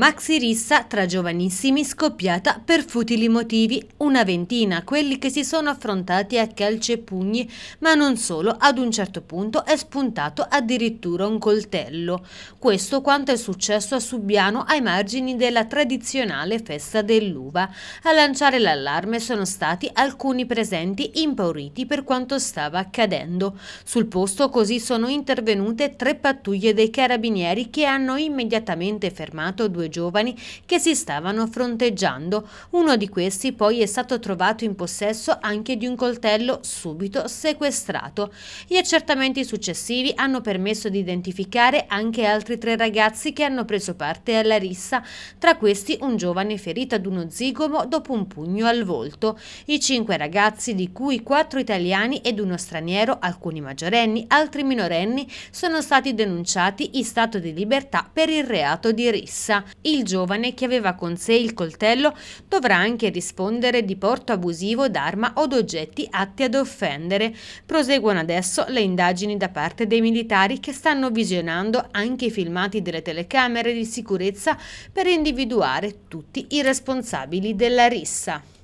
Maxi rissa tra giovanissimi scoppiata per futili motivi, una ventina quelli che si sono affrontati a calci e pugni, ma non solo, ad un certo punto è spuntato addirittura un coltello. Questo quanto è successo a Subiano ai margini della tradizionale festa dell'uva. A lanciare l'allarme sono stati alcuni presenti impauriti per quanto stava accadendo. Sul posto così sono intervenute tre pattuglie dei carabinieri che hanno immediatamente fermato due due giovani che si stavano fronteggiando. Uno di questi poi è stato trovato in possesso anche di un coltello subito sequestrato. Gli accertamenti successivi hanno permesso di identificare anche altri tre ragazzi che hanno preso parte alla rissa, tra questi un giovane ferito ad uno zigomo dopo un pugno al volto. I cinque ragazzi, di cui quattro italiani ed uno straniero, alcuni maggiorenni, altri minorenni, sono stati denunciati in stato di libertà per il reato di rissa. Il giovane che aveva con sé il coltello dovrà anche rispondere di porto abusivo d'arma o d'oggetti atti ad offendere. Proseguono adesso le indagini da parte dei militari che stanno visionando anche i filmati delle telecamere di sicurezza per individuare tutti i responsabili della rissa.